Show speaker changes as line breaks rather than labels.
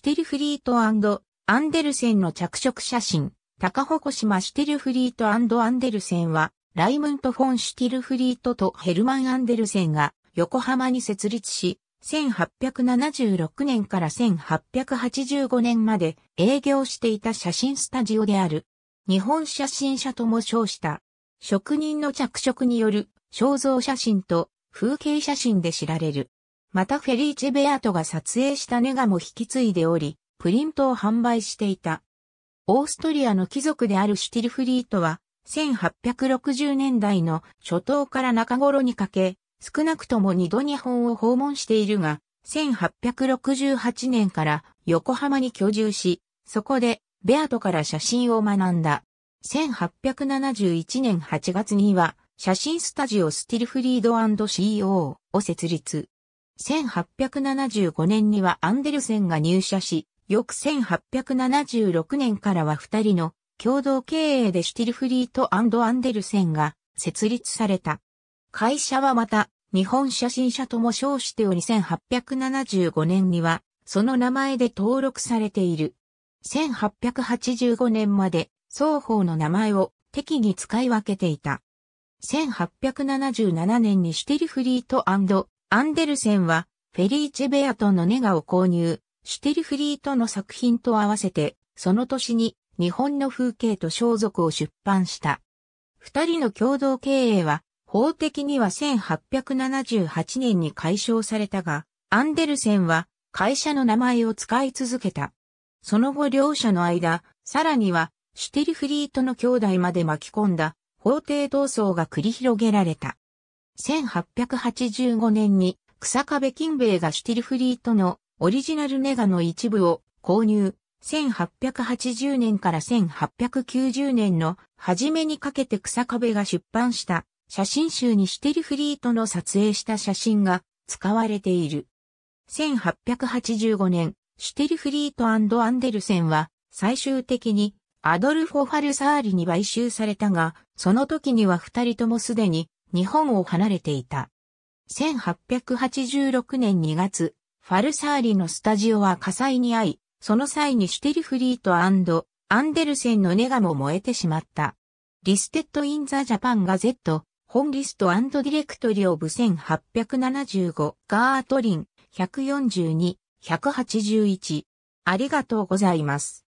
シュテルフリートアンデルセンの着色写真、高穂島シュテルフリートアンデルセンは、ライムント・フォン・シュティルフリートとヘルマン・アンデルセンが横浜に設立し、1876年から1885年まで営業していた写真スタジオである。日本写真社とも称した。職人の着色による肖像写真と風景写真で知られる。またフェリーチェ・ベアートが撮影したネガも引き継いでおり、プリントを販売していた。オーストリアの貴族であるシュティルフリートは、1860年代の初頭から中頃にかけ、少なくとも二度日本を訪問しているが、1868年から横浜に居住し、そこでベアトから写真を学んだ。1871年8月には、写真スタジオスティルフリード &CO を設立。1875年にはアンデルセンが入社し、翌1876年からは二人の共同経営でシティルフリートアンデルセンが設立された。会社はまた、日本写真社とも称しており1875年には、その名前で登録されている。1885年まで双方の名前を適宜使い分けていた。1877年にシティルフリートアンデルセンは、フェリーチェ・ベアトのネガを購入、シュテルフリートの作品と合わせて、その年に日本の風景と装束を出版した。二人の共同経営は、法的には1878年に解消されたが、アンデルセンは会社の名前を使い続けた。その後両者の間、さらには、シュテルフリートの兄弟まで巻き込んだ法廷闘争が繰り広げられた。1885年に草壁金兵衛がシュティルフリートのオリジナルネガの一部を購入。1880年から1890年の初めにかけて草壁が出版した写真集にシュテルフリートの撮影した写真が使われている。1885年、シュテルフリートアンデルセンは最終的にアドルフォ・ファルサーリに買収されたが、その時には二人ともすでに日本を離れていた。1886年2月、ファルサーリのスタジオは火災に遭い、その際にシュテルフリートアンデルセンのネガも燃えてしまった。リステッド・イン・ザ・ジャパン・ガゼット、本リストディレクトリオブ1875ガートリン142-181ありがとうございます。